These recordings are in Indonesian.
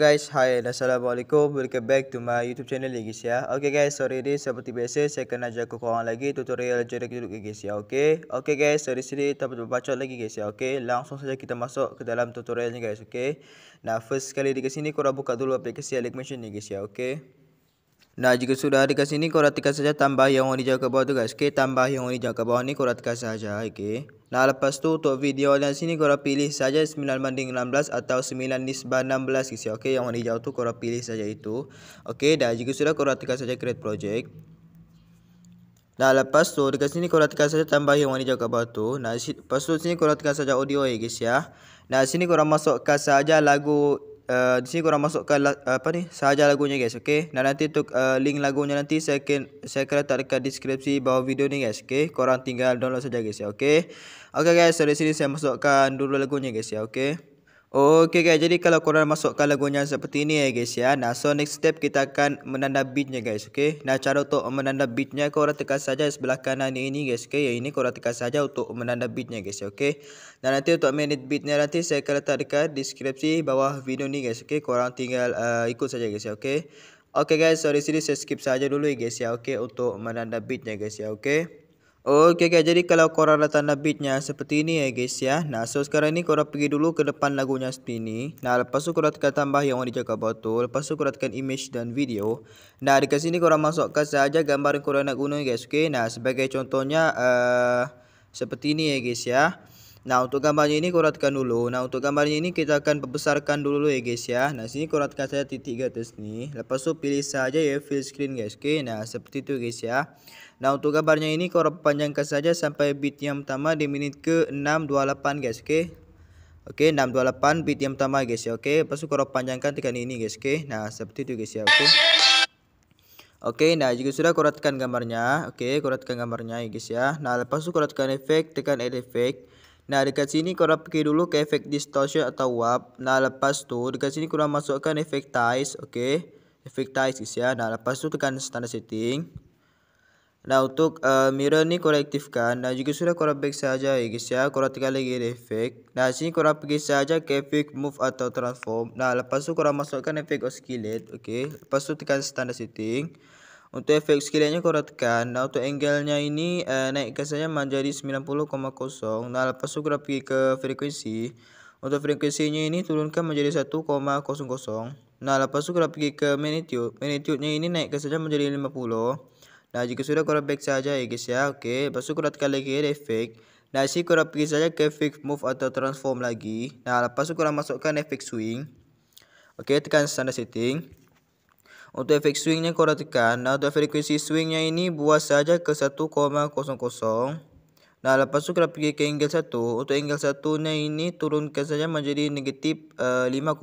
guys, hi dan assalamualaikum Welcome back to my youtube channel lagi guys ya Ok guys, sorry ini seperti biasa Saya akan ajak ke korang lagi tutorial jerik jerik guys ya Ok, ok guys, sorry sini tak perlu bacot lagi guys ya Ok, langsung saja kita masuk ke dalam tutorialnya guys Ok, nah first sekali di sini korang buka dulu aplikasi Alik Mansion ni guys ya ok Nah jika sudah ada kat sini korang tekan saja tambah yang orang hijau ke bawah tu guys Okay tambah yang orang hijau ke bawah ni korang tekan saja. okay Nah lepas tu untuk video yang sini korang pilih saja 9 banding 16 atau 9 nisbah 16 guys Okay yang orang hijau tu korang pilih saja itu Okay dan jika sudah korang tekan saja create project Nah lepas tu dekat sini korang tekan saja tambah yang orang hijau ke bawah tu Nah lepas tu sini korang tekan saja audio ya guys ya Nah sini korang masukkan saja lagu Uh, di sini korang masukkan la, uh, apa ni sahaja lagunya guys okey dan nanti untuk uh, link lagunya nanti saya akan saya akan letak dekat deskripsi bawah video ni guys okey korang tinggal download saja guys ya okey okey guys so di sini saya masukkan dulu lagunya guys ya okey Oh, okey guys, jadi kalau korang masukkan lagunya seperti ini ya guys ya. Nah, so next step kita akan menanda beatnya guys, okey. Nah, cara untuk menanda beatnya korang tekan saja sebelah kanan ini guys, okey. Ya ini korang tekan saja untuk menanda beatnya guys, ya, okey. Nah, nanti untuk menit beatnya nanti saya akan letak dekat deskripsi bawah video ni guys, okey. Korang tinggal uh, ikut saja guys, ya, okey. Okey guys, so di sini saya skip saja dulu ya guys ya, okey untuk menanda beatnya guys ya, okey. Oke guys, jadi kalau korang letak nabitnya seperti ini ya guys ya. Nah, so sekarang ini korang pergi dulu ke depan lagunya seperti ini. Nah, lepas tu korang tekan tambah yang warna jaga botol. Lepas itu korang tekan image dan video. Nah, dekat sini korang masukkan saja gambar yang korang nak guna guys. Oke. nah sebagai contohnya uh, seperti ini ya guys ya. Nah untuk gambarnya ini korang tekan dulu Nah untuk gambarnya ini kita akan perbesarkan dulu ya guys ya Nah sini korang tekan saja titik guys atas Lepas itu pilih saja ya fill screen guys Oke okay? nah seperti itu guys ya Nah untuk gambarnya ini korang panjangkan saja sampai bit yang pertama di menit ke 628 guys oke. Okay? Oke okay, 628 bit yang pertama guys ya oke. Okay? Lepas tu panjangkan tekan ini guys oke. Nah seperti itu guys ya oke. Okay? Oke, nah jika sudah korang tekan gambarnya, oke, okay, korang tekan gambarnya ya guys ya. Nah, lepas itu korang tekan efek, tekan add effect. Nah, dekat sini korang pergi dulu ke efek distortion atau warp. Nah, lepas itu dekat sini korang masukkan efek ties, oke. Efek ties guys ya. Nah, lepas itu tekan standard setting nah untuk eh, mirror नहीं kolektif kan nah jika sudah कोरप बेक saja ya guys ya. का लगी lagi efek. Nah sini कोरप गे saja ke efek move atau transform nah lepas tu korang masukkan efek oscillate oke lepas tu tekan standard setting untuk efek oscillate-nya tekan nah untuk angle-nya ini eh, naikkan saja menjadi 90,0 nah lepas tu korang pergi ke frekuensi untuk frekuensinya ini turunkan menjadi 1,00 nah lepas tu korang pergi ke magnitude magnitude-nya ini naikkan saja menjadi 50 nah jika sudah 나중에 back saja ya guys ya. oke besok urat kali lagi efek ya, Nah, isi kurang pergi saja ke fix move atau transform lagi. Nah, lepas itu kurang masukkan efek swing. Oke, tekan standard setting. Untuk efek swingnya kau tekan. Nah, untuk frekuensi swingnya ini buat saja ke 1,00. Nah, lepas itu kau pergi ke angle 1. Untuk angle 1 nya ini turunkan saja menjadi negatif uh, eh, 5,0.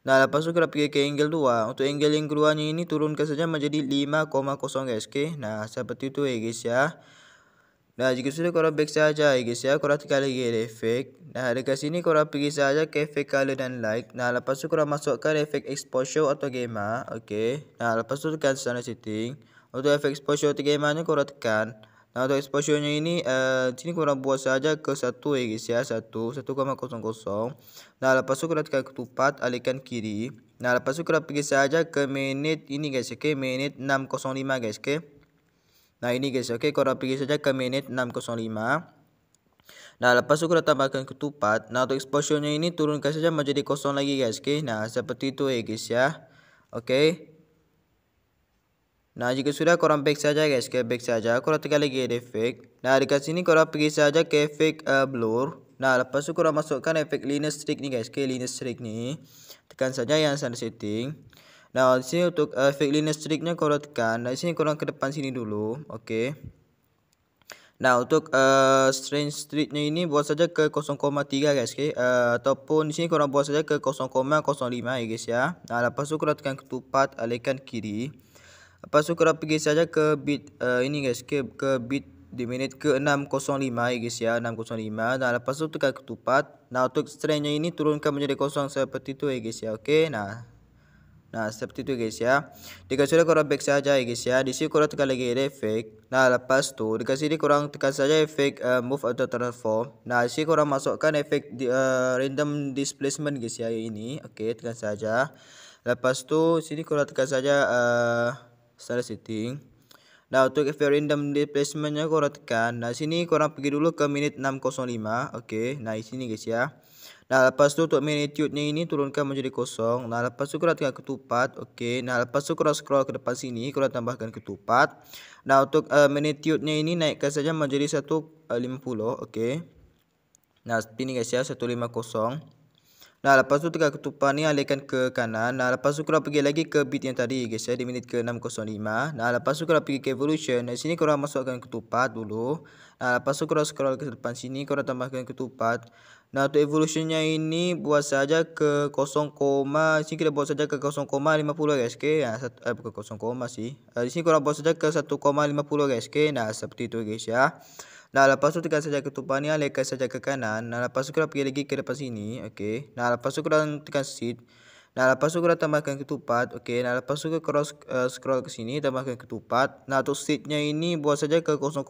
Nah, lepas itu kita pergi ke angle 2. Untuk angle yang keduanya ini turunkan saja menjadi 5,0 guys, Okay? Nah, seperti itu ya eh, guys ya. Nah, jika sudah korang back saja ya guys ya, korang tekan lagi efek. Nah, dekat sini korang pergi saja ke efek color dan light. Nah, lepas tu korang masukkan efek exposure atau gamma, Okay. Nah, lepas tu tekan sana setting. Untuk efek exposure atau gamma ni korang tekan. Nah untuk exposure nya ini uh, sini korang buat saja ke satu ya guys ya satu satu koma kosong kosong. Nah lepas itu kita ke ketupat alihkan kiri. Nah lepas itu kita pergi saja ke menit ini guys oke okay? menit lima guys oke. Okay? Nah ini guys oke okay? korang pergi saja ke menit lima. Nah lepas itu kita tambahkan ketupat. Nah untuk exposure nya ini turunkan saja menjadi kosong lagi guys oke. Okay? Nah seperti itu ya guys ya. Oke. Okay? Nah sudah korang 거람 saja guys, ke 코라트갈레 saja, korang tekan lagi lagi efek Nah, dekat sini korang pergi saja ke eh, blur. Nah lepas itu korang masukkan efek linear streak ni guys. ke linear streak ni. Tekan saja yang sana setting. Nah, di sini untuk eh, efek linear streaknya korang tekan. Nah, di sini kurang ke depan sini dulu. Oke. Nah, untuk uh, strain streaknya ini buat saja ke 0,3 guys, ke Uh, ataupun di sini kurang buat saja ke 0,05 ya guys ya. Nah, lepas itu korang tekan ketupat alihkan kiri. Lepas tu korang pergi saja ke bit uh, ini guys ke ke bit di minit ke 605 ya eh, guys ya 605 nah lepas tu tekan ketupat nah untuk strengthnya ini turunkan menjadi kosong seperti itu ya eh, guys ya oke nah Nah, seperti itu guys ya. Dikasih sudah korang back saja ya guys ya. Di nah, sini korang tekan lagi efek. Nah, lepas tu dikasih ini korang tekan saja efek uh, move atau transform. Nah, di sini korang masukkan efek di, uh, random displacement guys ya ini. Oke, tekan saja. Lepas tu sini korang tekan saja uh, style setting Nah untuk event random displacementnya korang tekan Nah sini korang pergi dulu ke minit 605 Oke nah di sini guys ya Nah lepas tu untuk magnitude nya ini turunkan menjadi kosong Nah lepas tu korang tekan ketupat Oke nah lepas tu korang scroll ke depan sini Korang tambahkan ketupat Nah untuk uh, eh, magnitude nya ini naikkan saja menjadi 150 eh, Oke Nah ini guys ya 150 Nah, lepas tu tekan ketupan ni alihkan ke kanan. Nah, lepas tu korang pergi lagi ke beat yang tadi guys ya di minit ke 6.05. Nah, lepas tu korang pergi ke evolution. Nah, sini korang masukkan ketupat dulu. Nah, lepas tu korang scroll ke depan sini korang tambahkan ketupat. Nah, untuk evolutionnya ini buat saja ke 0, sini kita buat saja ke 0.50 guys. Okey. Nah, satu eh bukan 0, sih. Nah, di sini korang buat saja ke 1.50 guys. Okey. Nah, seperti itu guys ya. Nah, lepas tu tekan saja ketupan ni, alihkan saja ke kanan. Nah, lepas tu korang pergi lagi ke depan sini. okay. Nah, lepas tu korang tekan shift. Nah, lepas tu korang tambahkan ketupat. okay. Nah, lepas tu cross eh, scroll ke sini, tambahkan ketupat. Nah, tu shift ini buat saja ke 0.50.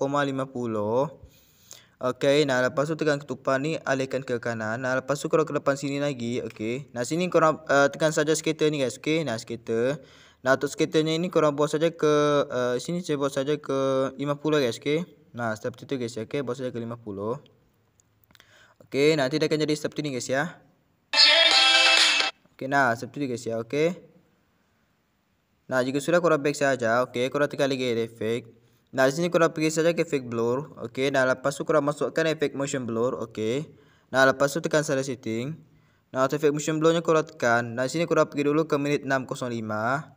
Okey, nah lepas tu tekan ketupan ni alihkan ke kanan. Nah lepas tu korang ke depan sini lagi, okey. Nah sini korang uh, tekan saja skater ni guys, okey. Nah skater. Nah untuk skaternya ini korang buat saja ke uh, sini saya buat saja ke 50 guys, okey. Nah, step itu guys ya. Oke, bosnya ke-50. Oke, nanti dia akan jadi step ini guys ya. Oke, nah step itu guys ya. Oke. Nah, jika sudah kurang baik saja, oke, kurang tiga lagi efek. Nah, di sini kurang pergi saja ke efek blur. Oke, nah lepas itu kurang masukkan efek motion blur. Oke. Nah, lepas itu tekan saya setting. Nah, efek motion blurnya kurang tekan. Nah, di sini kurang pergi dulu ke menit 605.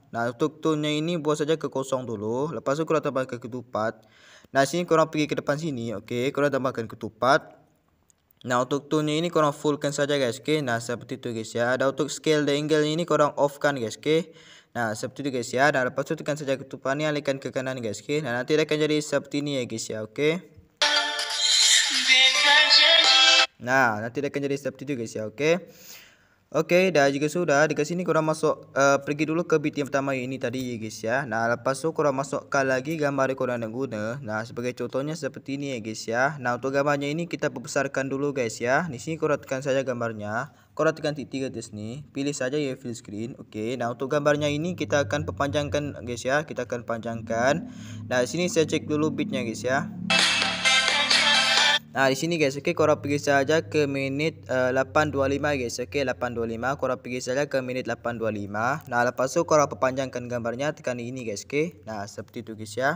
Nah, untuk tone-nya ini buat saja ke kosong dulu. Lepas itu kurang tambah ke ketupat. Nah sini korang pergi ke depan sini Okey korang tambahkan ketupat Nah untuk toolnya ini korang fullkan saja guys okay Nah seperti itu guys ya Dan untuk scale dan angle ini korang offkan guys okay Nah seperti itu guys ya Dan lepas itu tekan saja ketupannya alihkan ke kanan guys okay Nah nanti dia akan jadi seperti ini ya guys ya okay Nah nanti dia akan jadi seperti itu guys ya okay Oke, okay, dah juga sudah. Di sini kurang masuk uh, pergi dulu ke bit yang pertama ini tadi ya guys ya. Nah, lepas tu kurang masukkan lagi gambar yang kurang nak guna. Nah, sebagai contohnya seperti ini ya guys ya. Nah, untuk gambarnya ini kita perbesarkan dulu guys ya. Di sini kurang saja gambarnya. Korang titik tiga di pilih saja ya fill screen. Oke. Okay. Nah, untuk gambarnya ini kita akan perpanjangkan guys ya. Kita akan panjangkan. Nah, di sini saya cek dulu bitnya guys ya. Nah, di sini guys, okey korang pergi saja ke minit eh, uh, 825 guys. Okey, 825. Korang pergi saja ke minit 825. Nah, lepas tu korang perpanjangkan gambarnya tekan ini guys, okey. Nah, seperti itu guys ya.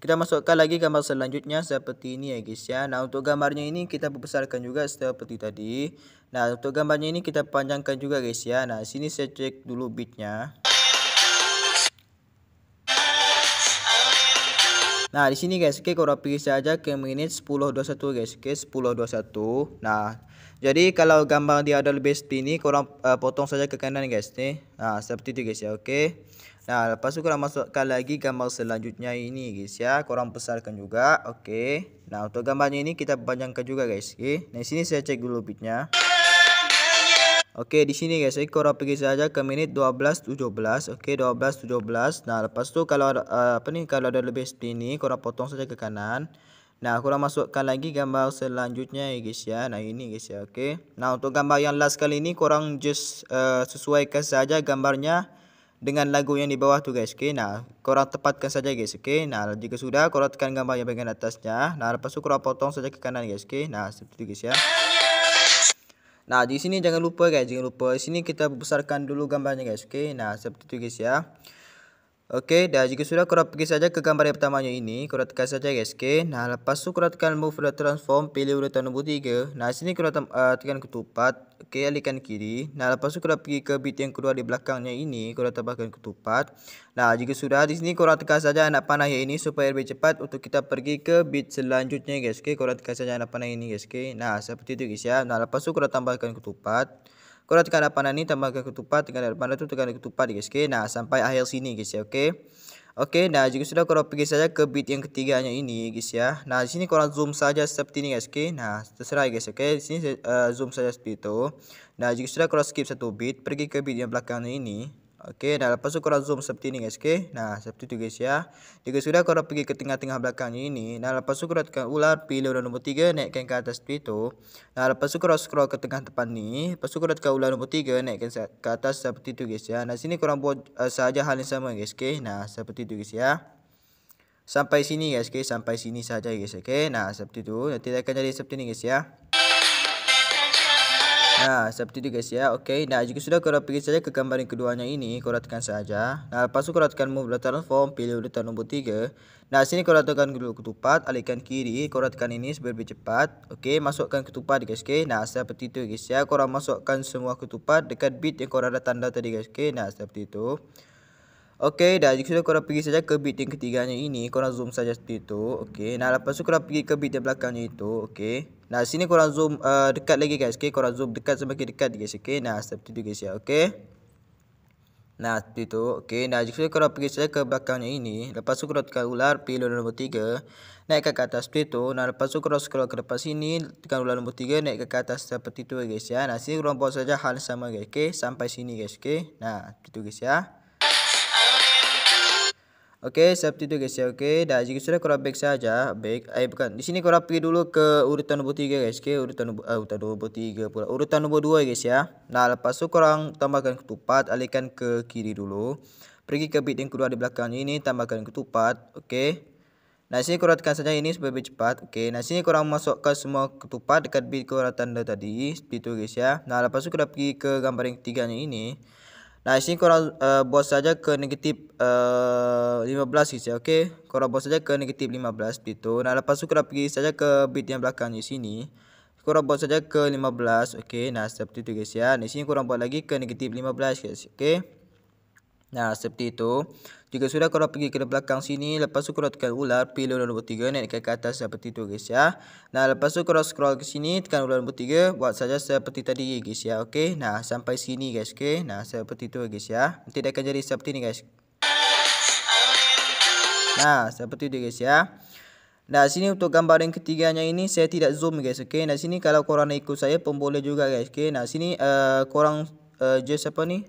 Kita masukkan lagi gambar selanjutnya seperti ini ya guys ya. Nah, untuk gambarnya ini kita perbesarkan juga seperti tadi. Nah, untuk gambarnya ini kita panjangkan juga guys ya. Nah, sini saya cek dulu bitnya. Nah, di sini guys, oke kurang pilih saja ke menit 10.21 guys. Oke, 10.21. Nah, jadi kalau gambar dia ada lebih seperti ini, kurang uh, potong saja ke kanan guys nih. Nah, seperti itu guys ya, oke. Nah, lepas itu kurang masukkan lagi gambar selanjutnya ini guys ya. Kurang besarkan juga, oke. Nah, untuk gambarnya ini kita panjangkan juga guys. Oke. Nah, di sini saya cek dulu bitnya. Oke, di sini guys, ekor pergi gitu saja ke menit 12.17. Oke, 12.17. Nah, lepas tu kalau uh, apa nih kalau ada lebih seperti ini, korang potong saja ke kanan. Nah, kurang masukkan lagi gambar selanjutnya ya guys ya. Nah, ini guys ya. Oke. Nah, untuk gambar yang last kali ini kurang just uh, sesuaikan saja gambarnya dengan lagu yang di bawah tuh guys. Oke. Nah, korang tepatkan saja guys. Oke. Nah, jika sudah korang tekan gambar yang bagian atasnya. Nah, lepas tu korang potong saja ke kanan guys. Oke. Nah, seperti itu guys ya. Nah, di sini jangan lupa guys, jangan lupa. Di sini kita besarkan dulu gambarnya guys. oke Nah, seperti itu guys ya. Okay, dah jika sudah korang pergi saja ke gambar yang pertamanya ini, korang tekan saja guys, okey. Nah, lepas tu korang tekan move the transform, pilih urutan nombor 3. Nah, sini korang te uh, ah, tekan ketupat, okey, alihkan kiri. Nah, lepas tu korang pergi ke bit yang kedua di belakangnya ini, korang tambahkan ketupat. Nah, jika sudah di sini korang tekan saja anak panah yang ini supaya lebih cepat untuk kita pergi ke bit selanjutnya guys, okey. Korang tekan saja anak panah ini guys, okey. Nah, seperti itu guys ya. Nah, lepas tu korang tambahkan ketupat. Kalau tekan depan ini tambah ke ketupat, tekan panah itu tekanan ketupat guys. Oke, nah sampai akhir sini guys ya. Oke. Okay? Oke, nah jika sudah kalau pergi saja ke bit yang ketiganya ini guys ya. Nah, di sini kalau zoom saja seperti ini guys, oke. Nah, terserah guys, oke. Okay? Di sini uh, zoom saja seperti itu. Nah, jika sudah kalau skip satu bit, pergi ke bit yang belakangnya ini. Okey, dah lepas tu korang zoom seperti ni guys, okey. Nah, seperti tu guys ya. Jika sudah korang pergi ke tengah-tengah belakang ini, nah lepas tu korang tekan ular, pilih ular nombor 3, naikkan ke atas seperti tu. Nah, lepas tu korang scroll ke tengah depan ni, lepas tu korang tekan ular nombor 3, naikkan ke atas seperti tu guys ya. Nah, sini korang buat uh, sahaja hal yang sama guys, okey. Nah, seperti tu guys ya. Sampai sini guys, okey. Sampai sini sahaja guys, okey. Nah, seperti tu. Nanti akan jadi seperti ni guys ya. Ha, seperti itu guys ya. Okey. Nah, jika sudah korang pergi saja ke gambar yang keduanya ini, korang tekan saja. Nah, lepas tu korang tekan move transform, pilih urutan nombor 3. Nah, sini korang tekan dulu ketupat, alihkan kiri, korang tekan ini supaya lebih cepat. Okey, masukkan ketupat guys. Okey. Nah, seperti itu guys ya. Korang masukkan semua ketupat dekat bit yang korang ada tanda tadi guys. Okey. Nah, seperti itu. Okey dah jika sudah korang pergi saja ke bit yang ketiganya ini korang zoom saja seperti itu okey nah lepas tu korang pergi ke bit yang belakangnya itu okey nah sini korang zoom uh, dekat lagi guys okey korang zoom dekat semakin dekat guys okey nah seperti itu guys ya okey nah seperti itu okey nah jika sudah korang pergi saja ke belakangnya ini lepas tu korang tekan ular pilu nombor 3 naik ke atas seperti itu nah lepas tu korang scroll ke depan sini tekan ular nombor 3 naik ke atas seperti itu guys ya nah sini korang buat saja hal sama guys okey sampai sini guys okey nah seperti itu guys ya Oke, seperti itu guys ya. Oke, dan jika sudah korang back saja, Baik, eh bukan. Di sini korang pergi dulu ke urutan nomor 3 guys. Oke, urutan nomor uh, urutan nomor 3 pula. Urutan nomor 2 guys ya. Nah, lepas itu korang tambahkan ketupat, alihkan ke kiri dulu. Pergi ke bit yang kedua di belakang ini, tambahkan ketupat. Oke. Nah, sini korang tekan saja ini supaya lebih cepat. Oke, nah sini korang masukkan semua ketupat dekat bit korang tanda tadi. Seperti itu guys ya. Nah, lepas itu kurang pergi ke gambar yang ketiganya ini. Nah, sini korang uh, buat saja ke negatif uh, 15 guys ya. Okey. Korang buat saja ke negatif 15 seperti tu. Nah, lepas tu korang pergi saja ke bit yang belakang di sini. Korang buat saja ke 15. Okey. Nah, seperti itu guys ya. Di sini korang buat lagi ke negatif 15 guys. Okey. Nah seperti itu. Jika sudah korang pergi ke belakang sini. Lepas tu korang tekan ular. Pilih ular nombor 3. Naik ke atas seperti itu guys ya. Nah lepas tu korang scroll ke sini. Tekan ular nombor 3. Buat saja seperti tadi guys ya. Okey. Nah sampai sini guys. okay. Nah seperti itu guys ya. Nanti dia akan jadi seperti ini guys. Nah seperti itu guys ya. Nah sini untuk gambar yang ketiganya ini saya tidak zoom guys. Okey. Nah sini kalau korang nak ikut saya pun boleh juga guys. Okey. Nah sini uh, korang uh, just apa ni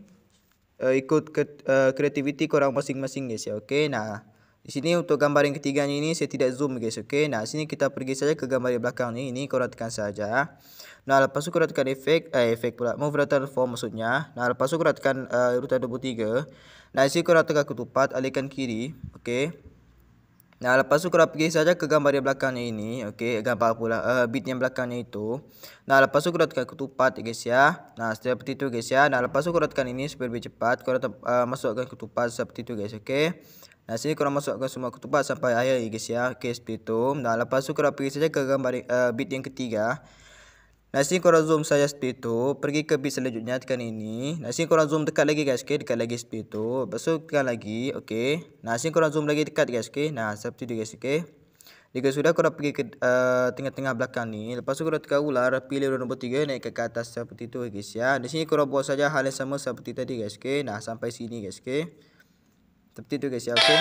uh, ikut eh, kreativiti uh, korang masing-masing guys ya. Okey. Nah, di sini untuk gambar yang ketiga ini saya tidak zoom guys. Okey. Nah, sini kita pergi saja ke gambar yang belakang ni. Ini korang tekan saja. Nah, lepas tu korang tekan efek eh, efek pula. Move rotator form maksudnya. Nah, lepas tu korang tekan uh, rotator 23. Nah, sini korang tekan ketupat alihkan kiri. Okey. Nah, lepas tu korang pergi saja ke gambar eh, yang belakang ini, okey, gambar pula uh, bit yang belakang itu. Nah, lepas tu korang tekan ketupat guys ya. Nah, seperti itu guys ya. Nah, lepas tu korang tekan ini supaya lebih cepat, kau uh, eh, masukkan ketupat seperti itu guys, okey. Nah, sini kau masukkan semua ketupat sampai akhir guys ya. Okey, seperti itu. Nah, lepas tu korang pergi saja ke gambar uh, beat yang ketiga. Nasi korang zoom saja seperti itu. Pergi ke bit selanjutnya tekan ini. Nasi korang zoom dekat lagi guys. Okay. Dekat lagi seperti itu. Lepas tu tekan lagi. Okay. Nasi korang zoom lagi dekat guys. Okay. Nah seperti itu guys. Okay. Jika sudah korang pergi ke eh, tengah-tengah uh, belakang ni. Lepas tu korang tekan ular. Pilih ular nombor 3. Naik ke, ke atas seperti itu guys ya. Di sini korang buat saja hal yang sama seperti tadi guys. Okay. Nah sampai sini guys. Okay. Seperti itu guys ya. Okay.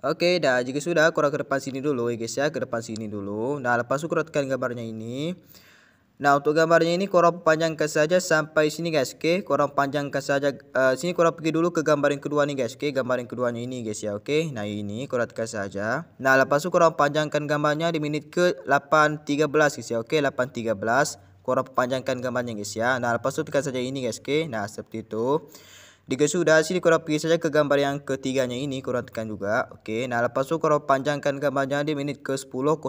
Oke, dah jika sudah kurang ke depan sini dulu ya guys ya, ke depan sini dulu. Nah, lepas itu kurangkan gambarnya ini. Nah, untuk gambarnya ini korang panjangkan saja sampai sini guys, oke. Okay? Korang panjangkan saja uh, sini korang pergi dulu ke gambar yang kedua nih guys, oke. Gambar yang keduanya ini guys ya, oke. Nah, ini kurangkan saja. Nah, lepas itu korang panjangkan gambarnya di menit ke 8.13 guys ya, oke. 8.13 korang panjangkan gambarnya guys ya. Nah, lepas itu tekan saja ini guys, oke. Nah, seperti itu. Jika sudah sini korang pergi saja ke gambar yang ketiganya ini korang tekan juga. Oke. Nah lepas tu korang panjangkan gambarnya di menit ke 10.09.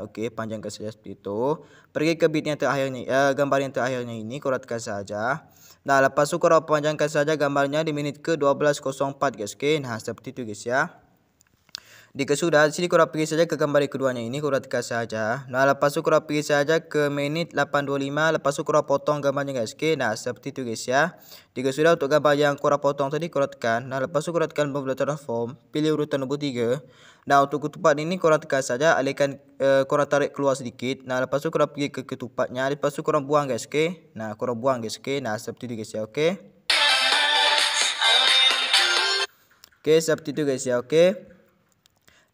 Oke panjangkan saja seperti itu. Pergi ke bit yang terakhirnya eh, gambar yang terakhirnya ini korang tekan saja. Nah lepas tu korang panjangkan saja gambarnya di menit ke 12.04 guys. Oke. Nah seperti itu guys ya. Jika sudah, sini kurang pergi saja ke gambar keduanya ini, kurang tekan saja. Nah, lepas itu kurang pergi saja ke menit 825, lepas itu kurang potong gambarnya guys. Oke, nah seperti itu guys ya. Jika sudah untuk gambar yang kurang potong tadi kurang tekan. Nah, lepas itu kurang tekan pembelah transform, pilih urutan nomor 3. Nah, untuk ketupat ini kurang tekan saja, alihkan uh, kurang tarik keluar sedikit. Nah, lepas itu kurang pergi ke ketupatnya, lepas itu kurang buang guys, oke. Nah, kurang buang guys, oke. Nah, seperti itu guys ya, oke. Oke, seperti itu guys ya, oke.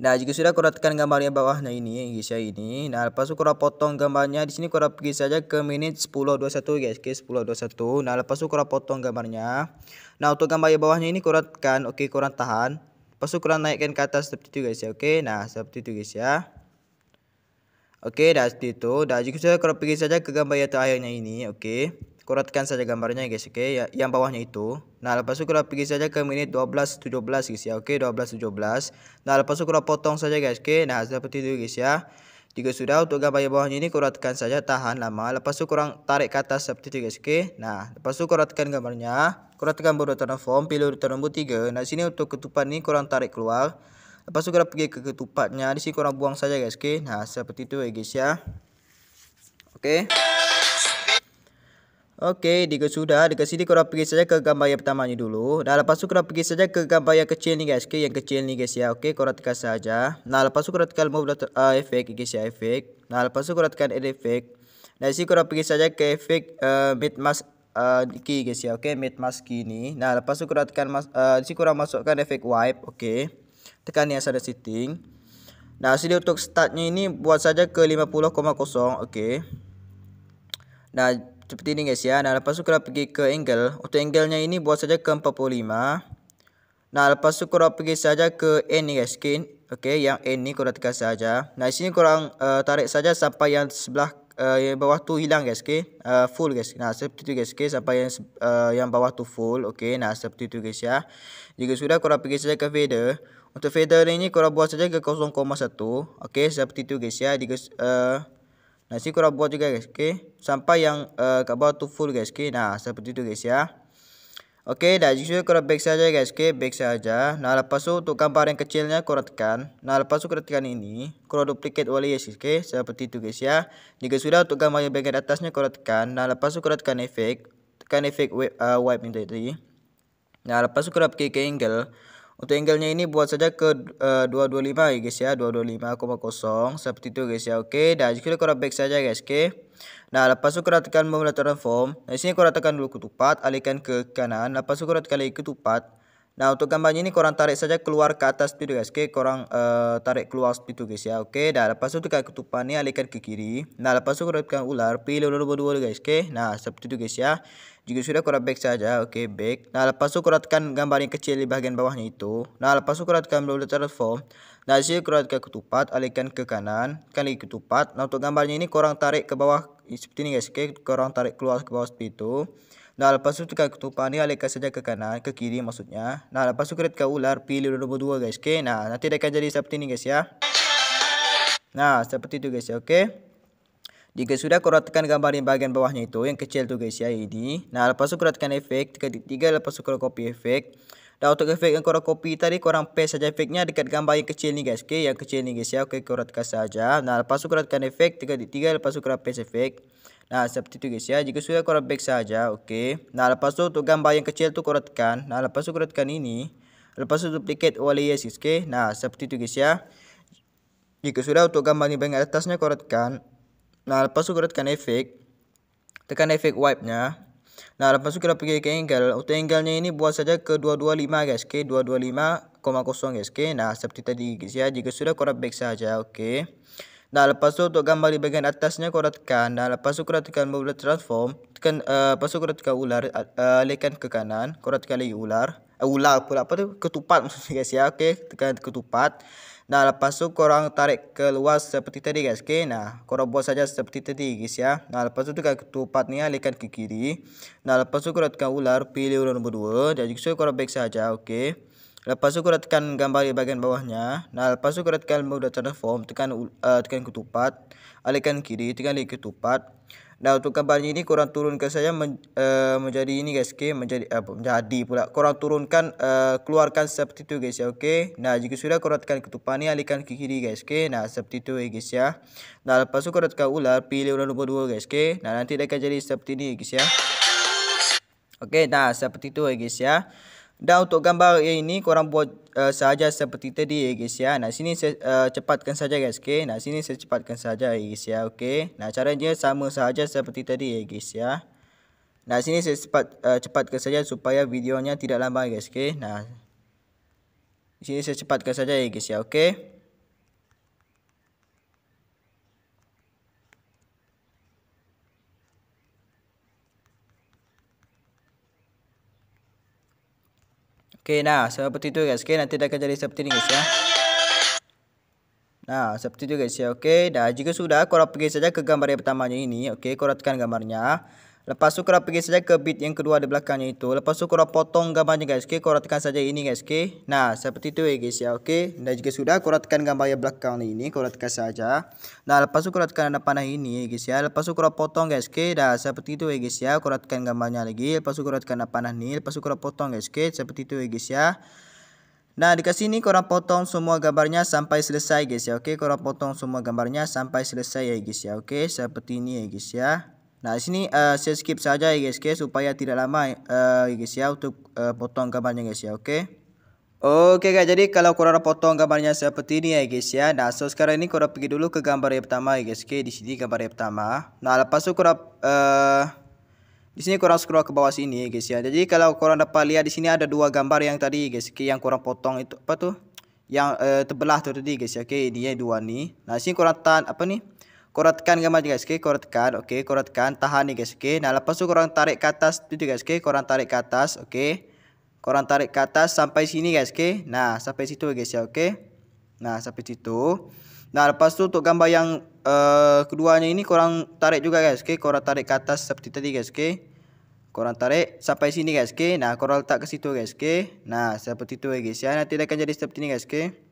Nah, jika sudah kau tekan gambar yang bawah nah ini guys ya ini. Nah, lepas itu potong gambarnya di sini kau pergi saja ke menit 10.21 guys, ke 10.21. Nah, lepas itu potong gambarnya. Nah, untuk gambar yang bawahnya ini kau oke okay, kau tahan. Lepas itu naikkan ke atas seperti itu guys ya. Oke, okay? nah seperti itu guys ya. Oke, okay, dah seperti itu. Dah jika sudah kau pergi saja ke gambar yang terakhirnya ini, oke. Okay? Kuratkan saja gambarnya ya guys, oke. Okay? Ya, yang bawahnya itu. Nah, lepas itu kita pergi saja ke menit 12 17 guys ya. Oke, okay? 12 17. Nah, lepas itu kita potong saja guys, oke. Okay? Nah, seperti itu guys ya. Jika sudah untuk gambar yang bawahnya ini kuratkan saja tahan lama. Lepas itu kurang tarik ke atas seperti itu guys, oke. Okay? Nah, lepas itu kuratkan gambarnya. Kuratkan gambar rotan form, pilih rotan nomor 3. Nah, sini untuk ketupat ini kurang tarik keluar. Lepas itu kita pergi ke ketupatnya. Di sini kurang buang saja guys, oke. Okay? Nah, seperti itu ya guys ya. Oke. Okay. Oke, jika sudah, di sini korang pergi saja ke gambar yang pertamanya dulu. Nah, lepas tu korang pergi saja ke gambar yang kecil ni guys. Okay, yang kecil ni guys ya. Oke, korang tekan saja. Nah, lepas tu korang tekan move uh, efek guys ya, efek. Nah, lepas tu korang tekan add efek. Nah, sini korang pergi saja ke efek uh, mid mask uh, key guys ya. Oke, mid mask key Nah, lepas tu korang tekan mas, uh, sini korang masukkan efek wipe. Oke. Tekan yang ada setting. Nah, sini untuk startnya ini buat saja ke 50,0. Oke. Nah, seperti ini guys ya. Nah, lepas tu korang pergi ke angle. Untuk angle-nya ini buat saja ke 45. Nah, lepas tu korang pergi saja ke N ni guys, skin. Okey, yang N ni korang tekan saja. Nah, di sini korang uh, tarik saja sampai yang sebelah uh, yang bawah tu hilang guys, okey. Uh, full guys. Nah, seperti itu guys, okay? sampai yang uh, yang bawah tu full. Okey, nah seperti itu guys ya. Jika sudah korang pergi saja ke fader. Untuk fader ini korang buat saja ke 0.1. Okey, seperti itu guys ya. Jika uh, Nah, sini kurang buat juga guys, oke. Okay? Sampai yang uh, eh, ke bawah tuh full guys, oke. Nah, seperti itu guys ya. Oke, okay, dan juga kurang back saja guys, oke, okay? back saja. Nah, lepas itu untuk gambar yang kecilnya kurang tekan. Nah, lepas itu kurang tekan ini, kurang duplicate wali guys, oke, seperti itu guys ya. Jika sudah untuk gambar yang bagian atasnya kurang tekan. Nah, lepas itu kurang tekan efek, tekan efek eh, wipe, uh, wipe ini tadi. Nah, lepas itu kurang pakai ke angle. Untuk angle-nya ini buat saja ke uh, eh, 225 ya guys ya, kosong seperti itu guys ya. Oke, Dan jadi korang back saja guys, oke. Nah, lepas itu korang tekan form. Nah, di sini korang tekan dulu ketupat, alihkan ke kanan. Lepas itu korang tekan lagi ketupat. Nah untuk gambarnya ini korang tarik saja keluar ke atas itu guys Oke okay, korang uh, eh, tarik keluar itu guys ya Oke okay, nah lepas itu tekan ini alihkan ke kiri Nah lepas itu korang tekan ular pilih ular berdua guys Oke okay? nah seperti itu guys ya Jika sudah korang back saja oke okay, back Nah lepas itu korang tekan gambar yang kecil di bagian bawahnya itu Nah lepas itu korang tekan blue transform Nah disini korang tekan ketupat alihkan ke kanan Tekan lagi ketupat Nah untuk gambarnya ini korang tarik ke bawah seperti ini guys Oke okay? korang tarik keluar ke bawah seperti itu Nah, lepas tu tekan ketumpang ni alihkan saja ke kanan, ke kiri maksudnya. Nah, lepas tu kredit ke ular pilih nombor dua guys, Okey. Nah, nanti dia akan jadi seperti ini guys ya. Nah, seperti itu guys ya, Okey. Jika sudah korang tekan gambar di bagian bawahnya itu, yang kecil tu guys ya, ini. Nah, lepas tu korang tekan efek, tekan tiga, lepas tu korang copy efek. Dan nah, untuk efek yang korang copy tadi, korang paste saja efeknya dekat gambar yang kecil ni guys, Okey, Yang kecil ni guys ya, Okey, Korang tekan saja. Nah, lepas tu korang tekan efek, tekan tiga, lepas tu korang paste efek. Nah, seperti itu guys ya. Jika sudah korek back saja, oke. Okay. Nah, lepas itu untuk gambar yang kecil tuh korekkan. Nah, lepas itu korekkan ini. Lepas itu duplicate oleh yes, oke. Okay. Nah, seperti itu guys ya. Jika sudah untuk gambar di bagian atasnya korekkan. Nah, lepas itu korekkan efek. Tekan efek wipe-nya. Nah, lepas itu kita pergi ke angle. Untuk angle-nya ini buat saja ke 225 guys, oke. Okay. 225,0 guys, oke. Okay. Nah, seperti tadi guys ya. Jika sudah korek back saja, oke. Okay. Dan lepas tu untuk gambar di bahagian atasnya korang tekan dan lepas tu korang tekan mobile transform tekan uh, lepas tu korang tekan ular uh, alihkan ke kanan korang tekan lagi ular uh, ular pula apa tu ketupat maksudnya guys ya okey tekan ketupat dan lepas tu korang tarik keluar seperti tadi guys okey nah korang buat saja seperti tadi guys ya nah lepas tu tekan ketupat ni alihkan ke kiri nah lepas tu korang tekan ular pilih ular nombor 2 dan juga korang back saja okey Lepas itu tekan gambar di bagian bawahnya. Nah, lepas itu tekan mode transform, tekan uh, tekan ketupat, alihkan kiri, tekan lagi ketupat. Nah, untuk gambarnya ini kurang turun ke saya men, uh, menjadi ini guys, okay? menjadi Uh, menjadi pula. Kurang turunkan uh, keluarkan seperti itu guys ya, oke. Okay? Nah, jika sudah tekan ketupat ini alihkan ke kiri guys, oke. Okay? Nah, seperti itu ya guys ya. Nah, lepas itu keretkan ular, pilih ular nomor 2 guys, oke. Okay? Nah, nanti dia akan jadi seperti ini guys ya. Oke, okay, nah seperti itu ya guys ya. Dan untuk gambar yang ini korang buat uh, sahaja seperti tadi ya guys ya. Nah sini saya uh, cepatkan saja guys okey. Nah sini saya cepatkan saja ya guys ya okey. Nah caranya sama sahaja seperti tadi ya guys ya. Nah sini saya cepat uh, cepatkan saja supaya videonya tidak lama guys okey. Nah sini saya cepatkan saja ya guys ya okey. Oke, nah seperti itu guys. Oke, nanti akan jadi seperti ini guys ya. Nah, seperti itu guys ya. Oke, nah jika sudah, korang pergi saja ke gambar yang pertamanya ini. Oke, korang tekan gambarnya. Lepas tu korang pergi saja ke bit yang kedua di belakangnya itu. Lepas tu korang potong gambarnya guys. Okay, korang tekan saja ini guys. Okay. Nah, seperti itu ya guys ya. Okay. Dan jika sudah korang tekan gambar yang belakang ini. Korang tekan saja. Nah, lepas tu korang tekan anak panah ini ya guys ya. Lepas tu korang potong guys. Okay. Nah, seperti itu ya guys ya. Korang tekan gambarnya lagi. Lepas tu korang tekan anak panah ini. Lepas tu korang potong guys. Okay. Seperti itu ya guys ya. Nah, di sini korang potong semua gambarnya sampai selesai guys ya. Oke, korang potong semua gambarnya sampai selesai ya guys ya. Oke, seperti ini ya guys ya. Nah, di sini uh, saya skip saja ya guys, guys supaya tidak lama uh, ya guys ya untuk uh, potong gambarnya guys ya, oke. Oke okay, guys, jadi kalau kurang potong gambarnya seperti ini ya guys ya. Nah, so sekarang ini kurang pergi dulu ke gambar yang pertama ya guys. Oke, di sini gambar yang pertama. Nah, lepas itu kurang uh, di sini kurang scroll ke bawah sini ya guys ya. Jadi kalau kurang dapat lihat di sini ada dua gambar yang tadi guys, okay, yang kurang potong itu apa tuh? Yang uh, terbelah tuh tadi guys ya. Oke, okay, dia dua nih. Nah, sini kurang tan apa nih? Korotkan gambar guys, oke, okay? korotkan, oke, okay? korotkan, tahan nih guys, oke. Okay? Nah, lepas itu korang tarik ke atas itu guys, oke, okay? korang tarik ke atas, oke. Okay? Korang tarik ke atas sampai sini guys, oke. Okay? Nah, sampai situ guys ya, oke. Okay? Nah, sampai situ. Nah, lepas itu untuk gambar yang uh, keduanya ini korang tarik juga guys, oke. Okay? Korang tarik ke atas seperti tadi guys, oke. Okay? korang tarik sampai sini guys oke okay? nah korang letak ke situ guys oke okay? nah seperti itu guys ya nanti akan jadi seperti ini guys oke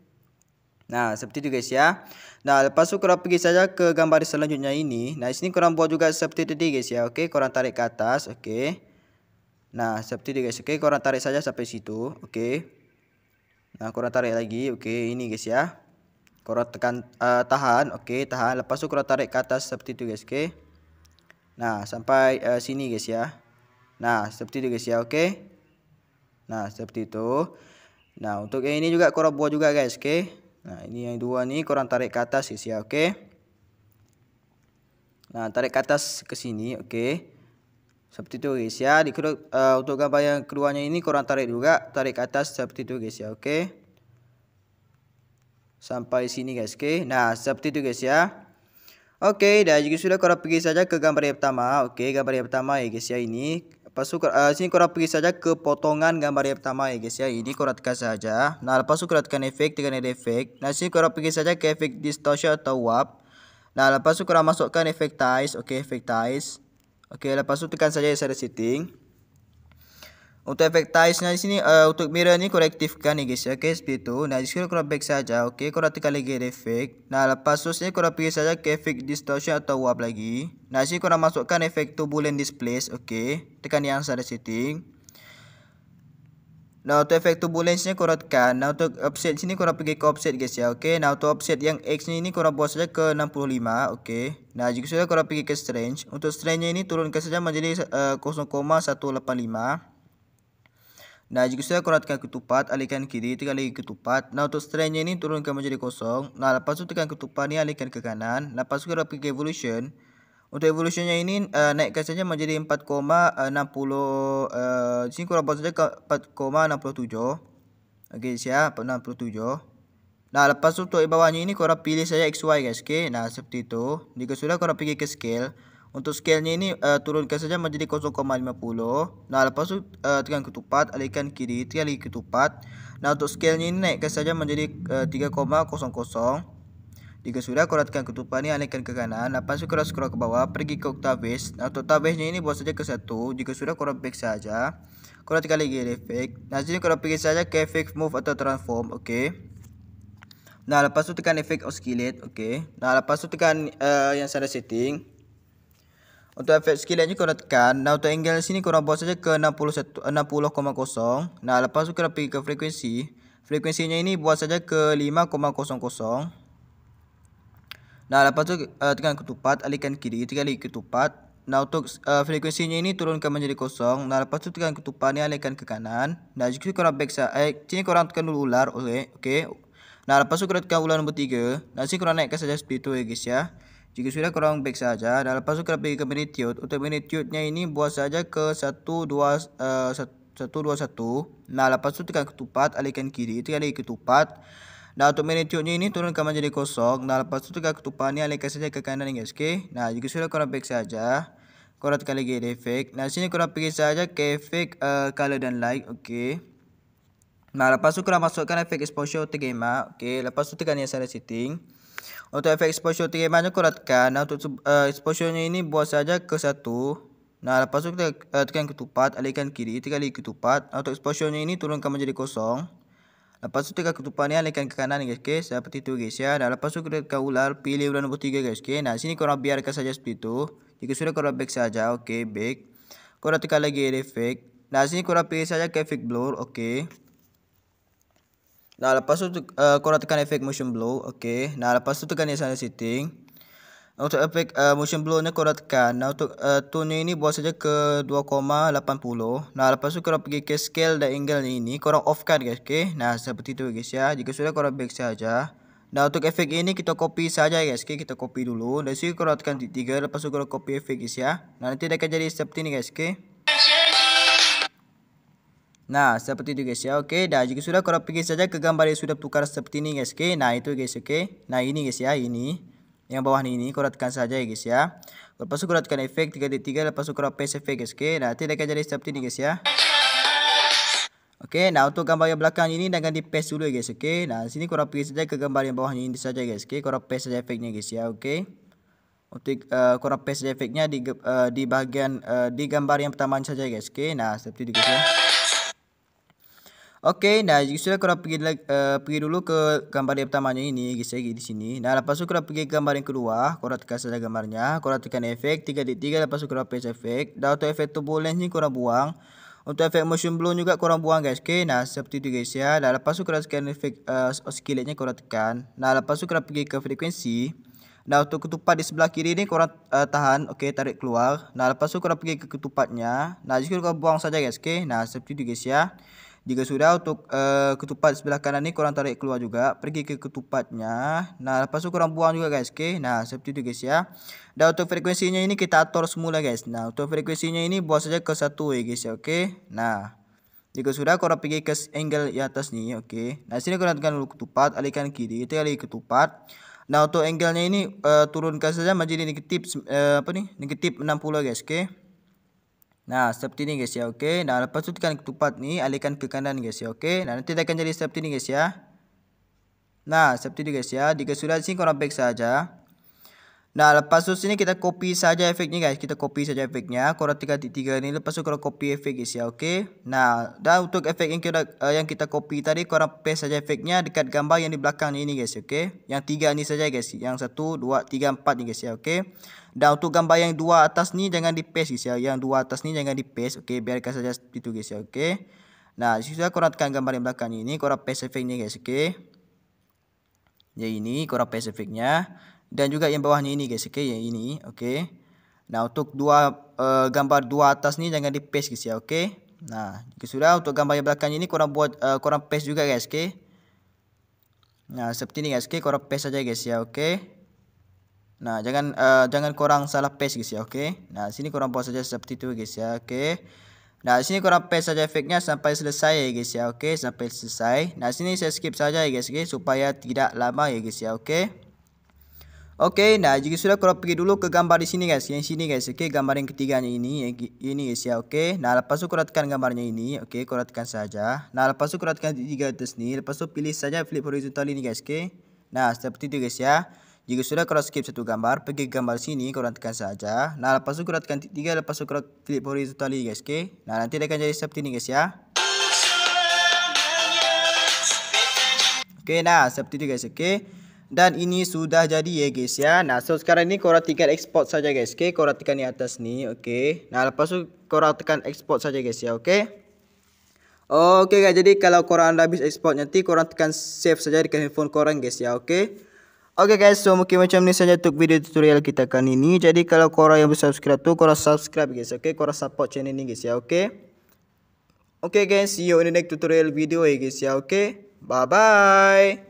Nah, seperti itu guys ya. Nah, lepas itu korang pergi saja ke gambar selanjutnya ini. Nah, di sini korang buat juga seperti tadi guys ya. Oke, korang tarik ke atas, oke. Nah, seperti itu guys. Oke, korang tarik saja sampai situ, oke. Nah, korang tarik lagi. Oke, ini guys ya. Korang tekan uh, tahan, oke, tahan. Lepas itu korang tarik ke atas seperti itu guys, oke. Nah, sampai uh, sini guys ya. Nah, seperti itu guys ya, oke. Nah, seperti itu. Nah, untuk yang ini juga korang buat juga guys, oke. Nah, ini yang dua nih kurang tarik ke atas guys ya, oke. Nah, tarik ke atas ke sini, oke. Okay? Seperti itu guys ya. Di uh, untuk gambar yang keduanya ini kurang tarik juga, tarik ke atas seperti itu guys ya, oke. Sampai sini guys, oke. Nah, seperti itu guys ya. Oke, okay, dan juga sudah korang pergi saja ke gambar yang pertama. Oke, gambar yang pertama ya guys ya ini. Lepas itu uh, ah, sini korang pergi saja ke potongan gambar yang pertama ya guys ya. Ini korang tekan saja. Nah, lepas itu korang tekan efek, tekan ada efek. Nah, sini korang pergi saja ke efek distortion atau warp. Nah, lepas itu korang masukkan efek ties, oke okay, efek ties. Oke, okay, lepas itu tekan saja yang ada setting. Untuk efek tiles nah, di sini uh, untuk mirror ni korektifkan ni guys. Ya. Okey seperti itu. Nah di sini korang back saja. Okey korang tekan lagi effect. Nah lepas tu sini korang pergi saja ke effect distortion atau warp lagi. Nah di sini korang masukkan effect tu displace. Okey. Tekan yang saya setting. Nah untuk efek turbulence ni korang tekan. Nah untuk offset sini korang pergi ke offset guys ya. Okey. Nah untuk offset yang X ni ni korang buat saja ke 65. okay. Nah jika sudah korang pergi ke strange. Untuk strange ni turunkan saja menjadi uh, eh, 0.185. Nah, jika saya kuratkan ketupat, alihkan kiri, tekan lagi ketupat. Nah, untuk strandnya ini turunkan menjadi kosong. Nah, lepas itu tekan ketupat ini alihkan ke kanan. Lepas itu kita pergi ke evolution. Untuk evolutionnya ini uh, eh, naikkan saja menjadi 4,60 uh, di sini kurang saja 4,67. Okey, siap 67. Nah, lepas itu untuk bawahnya ini korang pilih saja XY guys, okay? Nah, seperti itu. Jika sudah korang pergi ke scale. Untuk scale-nya ini uh, eh, turunkan saja menjadi 0,50. Nah, lepas itu uh, eh, tekan ketupat, alihkan kiri, tekan lagi ketupat. Nah, untuk scale-nya ini naikkan saja menjadi uh, eh, 3,00. Jika sudah, koratkan ketupat ini alihkan ke kanan. Nah, pas korat scroll ke bawah, pergi ke octaves. Nah, untuk octaves-nya ini buat saja ke satu. Jika sudah, korat back saja. Korat tekan lagi efek. Nah, sini korat pergi saja ke efek move atau transform. Oke. Nah, lepas itu tekan effect oscillate, oke. Nah, lepas itu tekan uh, yang saya setting. Untuk efek ni korang tekan. Nah untuk angle sini korang buat saja ke 60,0. Nah lepas tu korang pergi ke frekuensi. Frekuensinya ini buat saja ke 5,00. Nah lepas tu uh, tekan ketupat. Alihkan kiri. tekan lagi ketupat. Nah untuk uh, frekuensinya ini turunkan menjadi kosong. Nah lepas tu tekan ketupat ni alihkan ke kanan. Nah jika korang back side. Eh, sini korang tekan dulu ular. Okey. Okay. Nah lepas tu korang tekan ular nombor 3. Nah sini korang naikkan saja speed tu ya guys ya. Jika sudah kurang baik saja, dalam masuk ke pergi ke magnitude. Untuk magnitude-nya ini buat saja ke 1 2 uh, 1, 2 1. Nah, lepas itu tekan ketupat, alihkan kiri, itu lagi ketupat. Nah, untuk magnitude-nya ini turunkan menjadi kosong. Nah, lepas itu tekan ketupat ini alihkan saja ke kanan guys, sk Nah, jika sudah kurang baik saja, korang tekan lagi effect. efek. Nah, sini korang pergi saja ke efek uh, color dan light, oke. Nah, lepas itu korang masukkan efek exposure untuk gamer. oke. Lepas itu tekan yang salah setting. Untuk efek exposure tiga mana koratkan, Nah, untuk uh, exposure ini buat saja ke satu. Nah, lepas itu kita uh, tekan ketupat, alihkan kiri, tiga kali ketupat. Nah, untuk exposure-nya ini turunkan menjadi kosong. Lepas itu tekan ketupat ni alihkan ke kanan guys, okay? seperti itu guys ya. Nah, lepas itu kita tekan ular, pilih ular nombor tiga guys, okay? Nah, sini korang biarkan saja seperti itu. Jika sudah korang back saja, oke, okay, back. Korang tekan lagi effect. Nah, sini korang pilih saja ke efek blur, oke. Okay. Nah, lepas tu uh, eh, korang tekan efek motion blur. Okey. Nah, lepas tu tekan yang sana setting. Nah, untuk efek uh, motion blur ni korang tekan. Nah, untuk uh, tone ni buat saja ke 2.80. Nah, lepas tu korang pergi ke scale dan angle ni. ni korang off kan guys. Okey. Nah, seperti tu guys ya. Jika sudah korang back saja. Nah, untuk efek ini kita copy saja guys. Okey, kita copy dulu. Dari sini korang tekan titik tiga. Lepas tu korang copy efek guys ya. Nah, nanti dia akan jadi seperti ni guys. Okey. Nah, seperti itu guys ya. Oke, dah jika sudah korang pergi saja ke gambar yang sudah tukar seperti ini guys. Oke, nah itu guys. Oke, nah ini guys ya, ini yang bawah ini korang tekan saja ya guys ya. Lepas itu korang efek 3D3, lepas itu korang paste efek guys. Oke, nah, nanti akan jadi seperti ini guys ya. Oke, nah untuk gambar yang belakang ini dengan di paste dulu ya guys. Oke, nah sini korang pergi saja ke gambar yang bawah ini saja guys. Oke, korang paste saja efeknya guys ya. Oke. Untuk uh, eh, korang paste efeknya di uh, di bagian uh, di gambar yang pertama saja guys. Oke, nah seperti itu guys ya. Oke, nah sudah kita pergi uh, pergi dulu ke gambar yang pertamanya ini, guys ya di sini. Nah, lepas itu kita pergi ke gambar yang kedua, kita tekan saja gambarnya, kita tekan efek 3.3 lepas itu kita paste efek. Dan untuk efek turbulence ini kita buang. Untuk efek motion blur juga kurang buang guys. Oke, nah seperti itu guys ya. Nah, lepas itu kita tekan efek uh, eh, skilletnya kita tekan. Nah, lepas itu kita pergi ke frekuensi. Nah, untuk ketupat di sebelah kiri ini kurang uh, tahan, oke, okay, tarik keluar. Nah, lepas itu kurang pergi ke ketupatnya. Nah, justru kurang buang saja guys, oke. Okay? Nah, seperti itu guys ya. Jika sudah untuk uh, ketupat sebelah kanan ni korang tarik keluar juga, pergi ke ketupatnya. Nah, lepas tu korang buang juga guys, oke. Okay? Nah, seperti itu guys ya. Dan untuk frekuensinya ini kita atur semula guys. Nah, untuk frekuensinya ini buat saja ke satu ya guys ya, oke. Okay? Nah, jika sudah korang pergi ke angle yang atas ni. oke. Okay? Nah, sini korang tekan dulu ketupat, alihkan kiri, kita alih ketupat. Nah, untuk angle-nya ini uh, turunkan saja menjadi negatif uh, apa ni? Negatif 60 guys, oke. Okay? Nah, seperti ini guys ya, oke. Nah, lepas itu tekan ketupat nih, alihkan ke kanan guys ya, oke. Nah, nanti akan jadi seperti ini guys ya. Nah, seperti ini guys ya. Jika sudah sini korang back saja. Nah lepas itu sini kita copy saja efeknya guys Kita copy saja efeknya Korat 3.3 ini Lepas itu korang copy efek guys ya oke Nah dan untuk efek yang kita, uh, yang kita copy tadi Korang paste saja efeknya dekat gambar yang di belakang ini guys oke Yang tiga ini saja guys Yang satu, dua, tiga, empat ni guys ya oke Dan untuk gambar yang dua atas ni jangan di paste guys ya Yang dua atas ni jangan di paste Oke biarkan saja itu guys ya oke okay? Nah sudah korang tekan gambar yang belakang ini Korang paste efeknya guys oke okay? Ya ini korang paste efeknya dan juga yang bawahnya ini guys oke ya yang ini oke nah untuk dua uh, gambar dua atas ni jangan di paste guys ya oke nah jika sudah untuk gambar yang belakangnya ini korang buat uh, eh, korang paste juga guys oke nah seperti ini guys oke korang paste saja guys ya oke nah jangan uh, jangan korang salah paste guys ya oke nah sini korang buat saja seperti itu guys ya oke Nah, sini korang paste saja efeknya sampai selesai ya guys ya. Oke, sampai selesai. Nah, sini saya skip saja ya guys, okay? supaya tidak lama ya guys ya. Oke. Oke, nah jika sudah kalau pergi dulu ke gambar di sini guys, yang sini guys, oke gambar yang ketiganya ini, ini guys ya, oke. Nah lepas itu kuratkan gambarnya ini, oke kuratkan saja. Nah lepas itu kuratkan tiga atas nih, lepas itu pilih saja flip horizontal ini guys, oke. Nah seperti itu guys ya. Jika sudah kalau skip satu gambar, pergi ke gambar sini, kuratkan saja. Nah lepas itu kuratkan tiga, lepas itu kurat flip horizontal ini guys, oke. Nah nanti akan jadi seperti ini guys ya. Oke, nah seperti itu guys, oke. Dan ini sudah jadi ya guys ya. Nah, so sekarang ini korang tinggal export saja guys. Oke, okay? korang tekan di atas nih. Oke. Okay? Nah, lepas tu korang tekan export saja guys ya. Oke. Okay? Oke okay, guys, jadi kalau korang dah habis export nanti korang tekan save saja di handphone korang guys ya. Oke. Okay? Oke okay guys, so mungkin macam ni saja untuk video tutorial kita kali ini. Jadi kalau korang yang belum subscribe tu, korang subscribe guys. Oke, okay? korang support channel ini guys ya. Oke. Okay? Oke okay guys, see you in the next tutorial video ya guys ya. Oke. Okay? Bye bye.